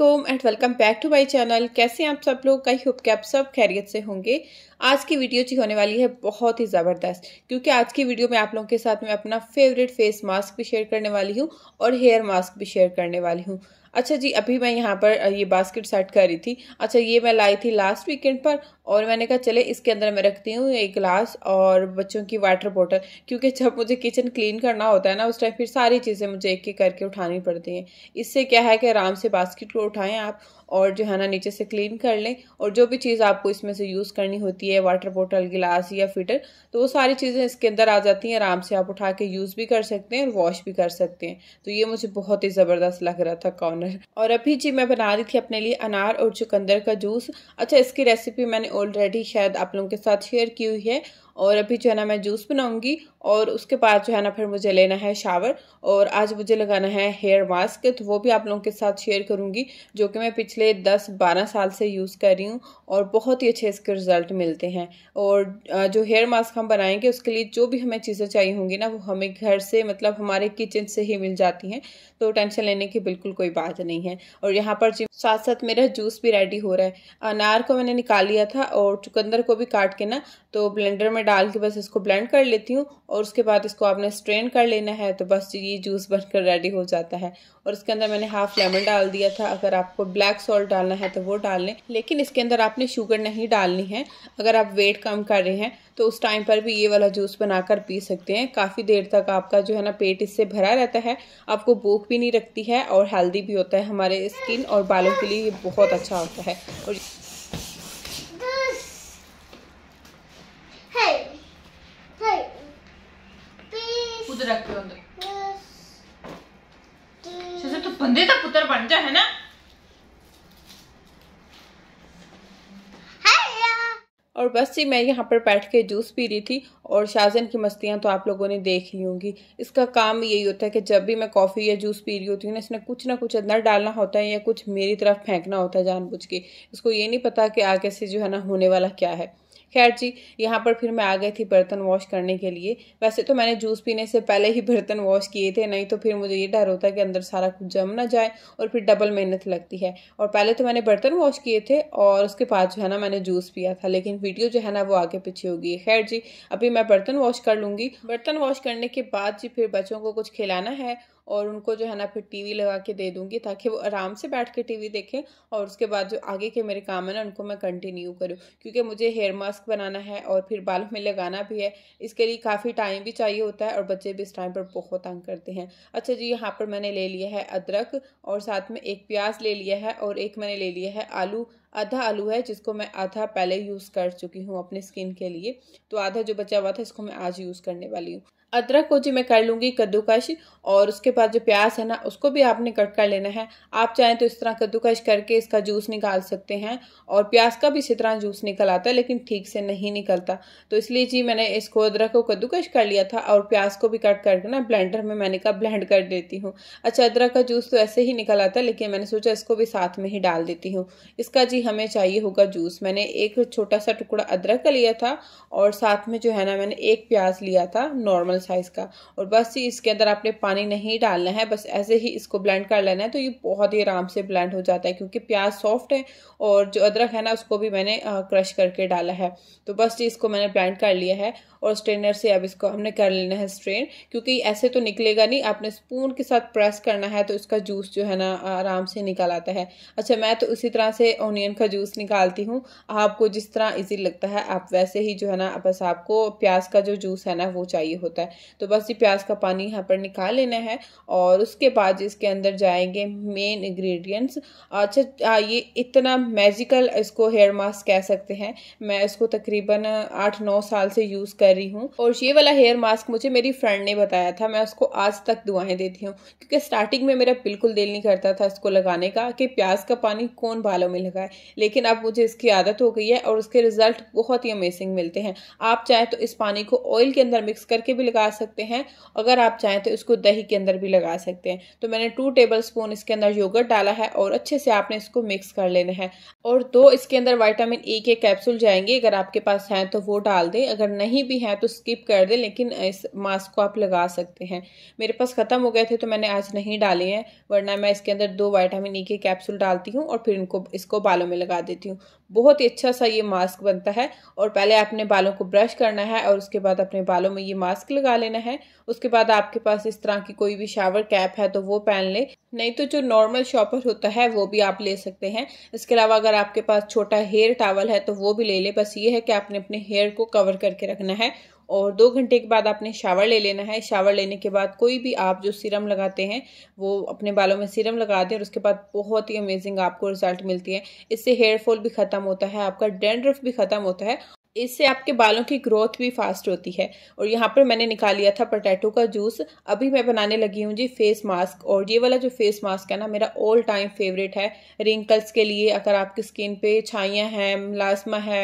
Aslam and welcome back to my channel कैसे आप सब लोग कई होप के आप सब खैरियत से होंगे आज की वीडियो जी होने वाली है बहुत ही ज़बरदस्त क्योंकि आज की वीडियो में आप लोगों के साथ मैं अपना फेवरेट फेस मास्क भी शेयर करने वाली हूँ और हेयर मास्क भी शेयर करने वाली हूँ अच्छा जी अभी मैं यहाँ पर ये बास्केट सेट कर रही थी अच्छा ये मैं लाई थी लास्ट वीकेंड पर और मैंने कहा चले इसके अंदर मैं रखती हूँ एक गिलास और बच्चों की वाटर बॉटल क्योंकि जब मुझे किचन क्लीन करना होता है ना उस टाइम फिर सारी चीज़ें मुझे एक एक करके उठानी पड़ती हैं इससे क्या है कि आराम से बास्केट को उठाएं आप और जो है ना नीचे से क्लीन कर लें और जो भी चीज़ आपको इसमें से यूज़ करनी होती है वाटर बॉटल गिलास या फिटर तो वो सारी चीज़ें इसके अंदर आ जाती हैं आराम से आप उठा के यूज़ भी कर सकते हैं और वॉश भी कर सकते हैं तो ये मुझे बहुत ही ज़बरदस्त लग रहा था कौन कॉर्नर और अभी जी मैं बना रही थी अपने लिए अनार और चुकंदर का जूस अच्छा इसकी रेसिपी मैंने ऑलरेडी शायद आप लोगों के साथ शेयर की हुई है और अभी जो है ना मैं जूस बनाऊंगी और उसके बाद जो है ना फिर मुझे लेना है शावर और आज मुझे लगाना है हेयर मास्क तो वो भी आप लोगों के साथ शेयर करूंगी जो कि मैं पिछले 10-12 साल से यूज़ कर रही हूँ और बहुत ही अच्छे इसके रिज़ल्ट मिलते हैं और जो हेयर मास्क हम बनाएंगे उसके लिए जो भी हमें चीज़ें चाहिए होंगी ना वो हमें घर से मतलब हमारे किचन से ही मिल जाती हैं तो टेंशन लेने की बिल्कुल कोई बात नहीं है और यहाँ पर साथ साथ मेरा जूस भी रेडी हो रहा है अनार को मैंने निकाल लिया था और चुकंदर को भी काट के ना तो ब्लेंडर में में डाल के बस इसको ब्लेंड कर लेती हूँ और उसके बाद इसको आपने स्ट्रेन कर लेना है तो बस ये जूस बनकर रेडी हो जाता है और इसके अंदर मैंने हाफ लेमन डाल दिया था अगर आपको ब्लैक सॉल्ट डालना है तो वो डाल लें लेकिन इसके अंदर आपने शुगर नहीं डालनी है अगर आप वेट कम कर रहे हैं तो उस टाइम पर भी ये वाला जूस बनाकर पी सकते हैं काफ़ी देर तक आपका जो है ना पेट इससे भरा रहता है आपको भूख भी नहीं रखती है और हेल्दी भी होता है हमारे स्किन और बालों के लिए ये बहुत अच्छा होता है और दूध रख के अंदर तू बंदे का पुत्र बन जा है ना और बस जी मैं यहाँ पर बैठ के जूस पी रही थी और शाहजन की मस्तियाँ तो आप लोगों ने देख ली होंगी इसका काम यही होता है कि जब भी मैं कॉफ़ी या जूस पी रही होती हूँ ना इसने कुछ ना कुछ अंदर डालना होता है या कुछ मेरी तरफ फेंकना होता है जानबूझ के इसको ये नहीं पता कि आगे से जो है ना होने वाला क्या है खैर जी यहाँ पर फिर मैं आ गई थी बर्तन वॉश करने के लिए वैसे तो मैंने जूस पीने से पहले ही बर्तन वॉश किए थे नहीं तो फिर मुझे ये डर होता कि अंदर सारा कुछ जम ना जाए और फिर डबल मेहनत लगती है और पहले तो मैंने बर्तन वॉश किए थे और उसके बाद जो है ना मैंने जूस पिया था लेकिन वीडियो जो है ना वो आगे पीछे होगी खैर जी अभी मैं बर्तन वॉश कर लूँगी बर्तन वॉश करने के बाद जी फिर बच्चों को कुछ खिलाना है और उनको जो है ना फिर टीवी लगा के दे दूँगी ताकि वो आराम से बैठ के टीवी देखें और उसके बाद जो आगे के मेरे काम है ना उनको मैं कंटिन्यू करूँ क्योंकि मुझे हेयर मास्क बनाना है और फिर बाल में लगाना भी है इसके लिए काफ़ी टाइम भी चाहिए होता है और बच्चे भी इस टाइम पर बहुत तंग करते हैं अच्छा जी यहाँ पर मैंने ले लिया है अदरक और साथ में एक प्याज ले लिया है और एक मैंने ले लिया है आलू आधा आलू है जिसको मैं आधा पहले यूज़ कर चुकी हूँ अपने स्किन के लिए तो आधा जो बचा हुआ था इसको मैं आज यूज़ करने वाली हूँ अदरक को जी मैं कर लूँगी कद्दूकश और उसके बाद जो प्याज है ना उसको भी आपने कट कर लेना है आप चाहें तो इस तरह कद्दूकश करके इसका जूस निकाल सकते हैं और प्याज का भी इसी तरह जूस निकल आता है लेकिन ठीक से नहीं निकलता तो इसलिए जी मैंने इसको अदरक को कद्दूकश कर लिया था और प्याज को भी कट करके ना ब्लेंडर में मैंने कहा ब्लेंड कर देती हूँ अच्छा अदरक का जूस तो ऐसे ही निकल आता है लेकिन मैंने सोचा इसको भी साथ में ही डाल देती हूँ इसका जी हमें चाहिए होगा जूस मैंने एक छोटा सा टुकड़ा अदरक का लिया था और साथ में जो है ना मैंने एक प्याज लिया था नॉर्मल साइज़ का और बस ही इसके अंदर आपने पानी नहीं डालना है बस ऐसे ही इसको ब्लेंड कर लेना है तो ये बहुत ही आराम से ब्लेंड हो जाता है क्योंकि प्याज सॉफ्ट है और जो अदरक है ना उसको भी मैंने क्रश करके डाला है तो बस जी इसको मैंने ब्लेंड कर लिया है और स्ट्रेनर से अब इसको हमने कर लेना है स्ट्रेन क्योंकि ऐसे तो निकलेगा नहीं आपने स्पून के साथ प्रेस करना है तो इसका जूस जो है ना आराम से निकल आता है अच्छा मैं तो उसी तरह से ओनियन का जूस निकालती हूँ आपको जिस तरह ईजी लगता है आप वैसे ही जो है ना बस आपको प्याज का जो जूस है ना वो चाहिए होता है तो बस ये प्याज का पानी यहाँ पर निकाल लेना है और उसके बाद इसके अंदर जाएंगे मेन इंग्रेडिएंट्स अच्छा ये इतना मैजिकल इसको हेयर मास्क कह सकते हैं मैं इसको तकरीबन आठ नौ साल से यूज़ कर रही हूँ और ये वाला हेयर मास्क मुझे मेरी फ्रेंड ने बताया था मैं उसको आज तक दुआएं देती हूँ क्योंकि स्टार्टिंग में मेरा बिल्कुल दिल नहीं करता था इसको लगाने का कि प्याज का पानी कौन बालों में लगाए लेकिन अब मुझे इसकी आदत हो गई है और उसके रिजल्ट बहुत ही अमेजिंग मिलते हैं आप चाहे तो इस पानी को ऑयल के अंदर मिक्स करके भी लगा लगा सकते हैं अगर आप चाहें तो इसको दही के अंदर भी लगा सकते हैं तो मैंने टू टेबल स्पून इसके अंदर योगर्ट डाला है और अच्छे से आपने इसको मिक्स कर लेना है और दो इसके अंदर वाइटामिन ए के कैप्सूल जाएंगे अगर आपके पास हैं तो वो डाल दें अगर नहीं भी हैं तो स्किप कर दें लेकिन इस मास्क को आप लगा सकते हैं मेरे पास ख़त्म हो गए थे तो मैंने आज नहीं डाले हैं वरना मैं इसके अंदर दो वाइटामिन ई के कैप्सूल डालती हूँ और फिर इनको इसको बालों में लगा देती हूँ बहुत ही अच्छा सा ये मास्क बनता है और पहले आपने बालों को ब्रश करना है और उसके बाद अपने बालों में ये मास्क लगा लेना है उसके बाद आपके पास इस तरह की कोई भी शावर कैप है तो वो पहन ले नहीं तो जो नॉर्मल शॉपर होता है वो भी आप ले सकते हैं इसके अलावा अगर आपके पास छोटा हेयर टावल है तो वो भी ले ले बस ये है कि आपने अपने हेयर को कवर करके रखना है और दो घंटे के बाद आपने शावर ले लेना है शावर लेने के बाद कोई भी आप जो सीरम लगाते हैं वो अपने बालों में सीरम लगा दें और उसके बाद बहुत ही अमेजिंग आपको रिजल्ट मिलती है इससे हेयर फॉल भी ख़त्म होता है आपका डेंड्रफ भी ख़त्म होता है इससे आपके बालों की ग्रोथ भी फास्ट होती है और यहाँ पर मैंने निकाल लिया था पटेटो का जूस अभी मैं बनाने लगी हूँ जी फेस मास्क और ये वाला जो फेस मास्क है ना मेरा ऑल टाइम फेवरेट है रिंकल्स के लिए अगर आपकी स्किन पे छाइयाँ हैं मिलाजमा है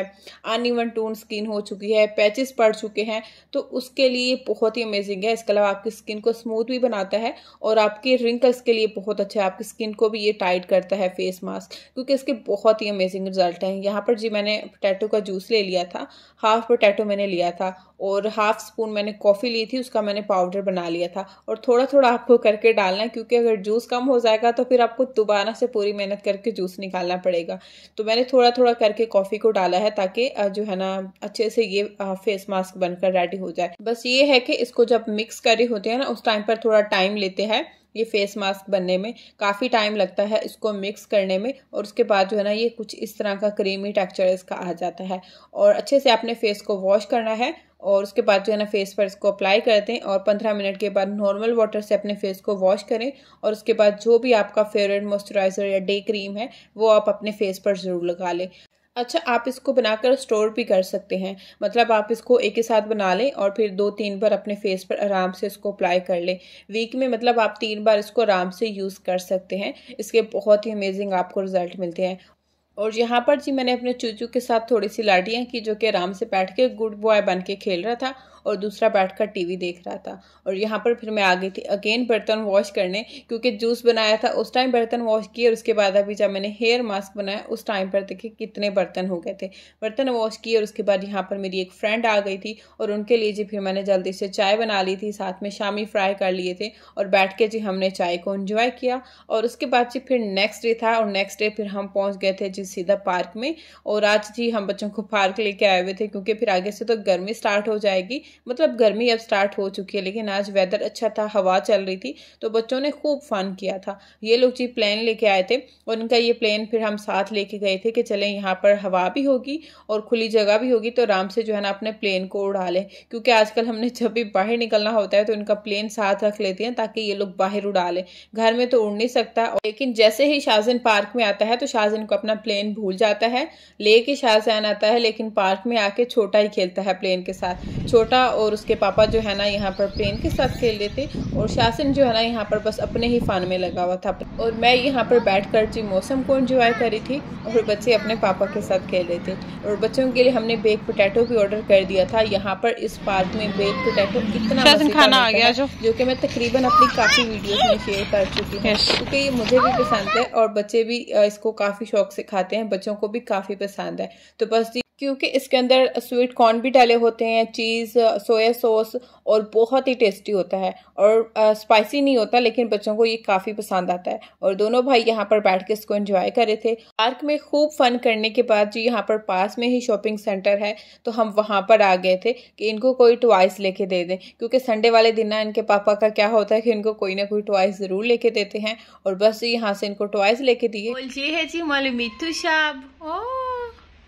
अनइवन टून स्किन हो चुकी है पैचेस पड़ चुके हैं तो उसके लिए बहुत ही अमेजिंग है इसके अलावा आपकी स्किन को स्मूथ भी बनाता है और आपके रिंकल्स के लिए बहुत अच्छा है आपकी स्किन को भी ये टाइट करता है फेस मास्क क्योंकि इसके बहुत ही अमेजिंग रिजल्ट हैं यहाँ पर जी मैंने पटैटो का जूस ले लिया था था हाफ पोटैटो मैंने लिया था और हाफ स्पून मैंने कॉफ़ी ली थी उसका मैंने पाउडर बना लिया था और थोड़ा थोड़ा आपको करके डालना है क्योंकि अगर जूस कम हो जाएगा तो फिर आपको दोबारा से पूरी मेहनत करके जूस निकालना पड़ेगा तो मैंने थोड़ा थोड़ा करके कॉफ़ी को डाला है ताकि जो है ना अच्छे से ये फेस मास्क बनकर रेडी हो जाए बस ये है कि इसको जब मिक्स करे होते हैं ना उस टाइम पर थोड़ा टाइम लेते हैं ये फेस मास्क बनने में काफ़ी टाइम लगता है इसको मिक्स करने में और उसके बाद जो है ना ये कुछ इस तरह का क्रीमी टेक्चर इसका आ जाता है और अच्छे से आपने फेस को वॉश करना है और उसके बाद जो है ना फेस पर इसको अप्लाई कर दें और पंद्रह मिनट के बाद नॉर्मल वाटर से अपने फेस को वॉश करें और उसके बाद जो भी आपका फेवरेट मॉइस्चराइज़र या डे क्रीम है वो आप अपने फेस पर ज़रूर लगा लें अच्छा आप इसको बनाकर स्टोर भी कर सकते हैं मतलब आप इसको एक ही साथ बना लें और फिर दो तीन बार अपने फेस पर आराम से इसको अप्लाई कर लें वीक में मतलब आप तीन बार इसको आराम से यूज़ कर सकते हैं इसके बहुत ही अमेजिंग आपको रिजल्ट मिलते हैं और यहाँ पर जी मैंने अपने चूचू के साथ थोड़ी सी लाटियाँ की जो कि आराम से बैठ के गुड बॉय बन के खेल रहा था और दूसरा बैठकर टीवी देख रहा था और यहाँ पर फिर मैं आ गई थी अगेन बर्तन वॉश करने क्योंकि जूस बनाया था उस टाइम बर्तन वॉश किए और उसके बाद अभी जब मैंने हेयर मास्क बनाया उस टाइम पर देखिए कितने बर्तन हो गए थे बर्तन वॉश किए और उसके बाद यहाँ पर मेरी एक फ्रेंड आ गई थी और उनके लिए जी फिर मैंने जल्दी से चाय बना ली थी साथ में शामी फ्राई कर लिए थे और बैठ के जी हमने चाय को इन्जॉय किया और उसके बाद जी फिर नेक्स्ट डे था और नेक्स्ट डे फिर हम पहुँच गए थे जी सीधा पार्क में और आज जी हम बच्चों को पार्क लेके आए हुए थे क्योंकि फिर आगे से तो गर्मी स्टार्ट हो जाएगी मतलब गर्मी अब स्टार्ट हो चुकी है लेकिन आज वेदर अच्छा था हवा चल रही थी तो बच्चों ने खूब फ़न किया था ये लोग जी प्लेन लेके आए थे और उनका ये प्लेन फिर हम साथ लेके गए थे कि चलें यहाँ पर हवा भी होगी और खुली जगह भी होगी तो आराम से जो है ना अपने प्लेन को उड़ा लें क्योंकि आजकल हमने जब भी बाहर निकलना होता है तो इनका प्लेन साथ रख लेते हैं ताकि ये लोग बाहर उड़ा लें घर में तो उड़ नहीं सकता लेकिन जैसे ही शाहजन पार्क में आता है तो शाहजन को अपना प्लेन भूल जाता है लेके शाहजहान आता है लेकिन पार्क में आके छोटा ही खेलता है प्लेन के साथ छोटा बेटा और उसके पापा जो है ना यहाँ पर प्रेम के साथ खेल रहे थे और शासन जो है ना यहाँ पर बस अपने ही फ़ान में लगा हुआ था और मैं यहाँ पर बैठ कर जी मौसम को इंजॉय कर रही थी और बच्चे अपने पापा के साथ खेल रहे थे और बच्चों के लिए हमने बेक पोटैटो भी ऑर्डर कर दिया था यहाँ पर इस पार्क में बेक पोटैटो इतना खाना आ गया जो जो कि मैं तकरीबन अपनी काफ़ी वीडियो में शेयर कर चुकी हूँ क्योंकि ये मुझे भी पसंद है और बच्चे भी इसको काफ़ी शौक से खाते हैं बच्चों को भी काफ़ी पसंद है तो बस क्योंकि इसके अंदर स्वीट कॉर्न भी डाले होते हैं चीज़ सोया सॉस और बहुत ही टेस्टी होता है और आ, स्पाइसी नहीं होता लेकिन बच्चों को ये काफ़ी पसंद आता है और दोनों भाई यहाँ पर बैठ के इसको एंजॉय कर रहे थे पार्क में खूब फन करने के बाद जो यहाँ पर पास में ही शॉपिंग सेंटर है तो हम वहाँ पर आ गए थे कि इनको कोई टॉयस लेके दे दें क्योंकि संडे वाले दिन ना इनके पापा का क्या होता है कि इनको कोई ना कोई टॉयस ज़रूर लेके देते हैं और बस यहाँ से इनको टॉयस लेके दिए ये है जी मालूम मिथु शाह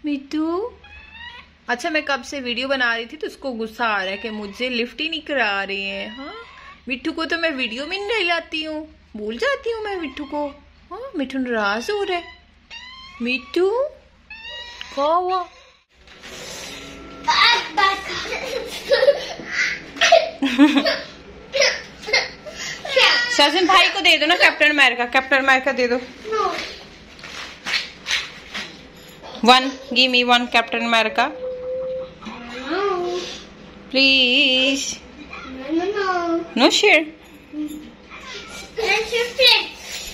मिट्टू अच्छा मैं कब से वीडियो बना रही थी तो उसको गुस्सा आ रहा है कि मुझे लिफ्ट ही नहीं करा रही है हाँ मिट्टू को तो मैं वीडियो में नहीं लाती हूँ भूल जाती हूँ मैं मिट्टू को हाँ मिट्टू नाराज हो रहा है मिट्टू कौ हुआ सचिन भाई को दे दो ना कैप्टन अमेरिका कैप्टन अमेरिका दे दो One. Give me one, Captain America. No. Please. No, no, no. No share. Let's flip.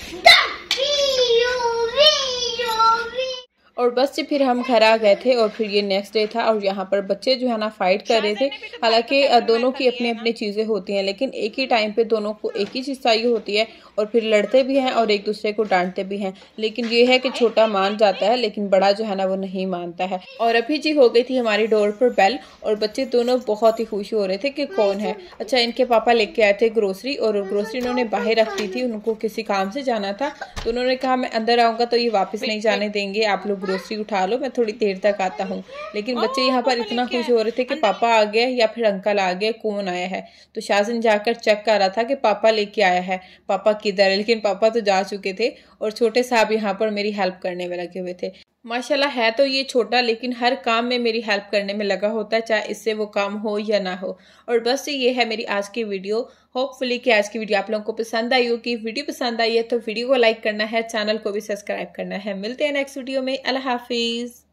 Stop. Video, video, video. और बस से फिर हम घर आ गए थे और फिर ये नेक्स्ट डे था और यहाँ पर बच्चे जो है ना फाइट कर रहे थे हालांकि दोनों की अपनी अपनी चीज़ें होती हैं लेकिन एक ही टाइम पे दोनों को एक ही चीज़ चाहिए होती है और फिर लड़ते भी हैं और एक दूसरे को डांटते भी हैं लेकिन ये है कि छोटा मान जाता है लेकिन बड़ा जो है ना वो नहीं मानता है और अभी जी हो गई थी हमारी डोर पर बेल और बच्चे दोनों बहुत ही खुश हो रहे थे कि कौन है अच्छा इनके पापा लेके आए थे ग्रोसरी और ग्रोसरी उन्होंने बाहर रख दी थी उनको किसी काम से जाना था तो उन्होंने कहा मैं अंदर आऊँगा तो ये वापस नहीं जाने देंगे आप लोग ग्रोसरी उठा लो मैं थोड़ी देर तक आता हूँ लेकिन बच्चे यहाँ पर इतना खुश हो रहे थे कि पापा आ गया या फिर अंकल आ गया कौन आया है तो शाहजन जाकर चेक कर रहा था कि पापा लेके आया है पापा किधर है लेकिन पापा तो जा चुके थे और छोटे साहब यहाँ पर मेरी हेल्प करने में लगे हुए थे माशाल्लाह है तो ये छोटा लेकिन हर काम में मेरी हेल्प करने में लगा होता है चाहे इससे वो काम हो या ना हो और बस ये है मेरी आज की वीडियो होपफुली कि आज की वीडियो आप लोगों को पसंद आई होगी वीडियो पसंद आई है तो वीडियो को लाइक करना है चैनल को भी सब्सक्राइब करना है मिलते हैं नेक्स्ट वीडियो में अल्लाह हाफिज़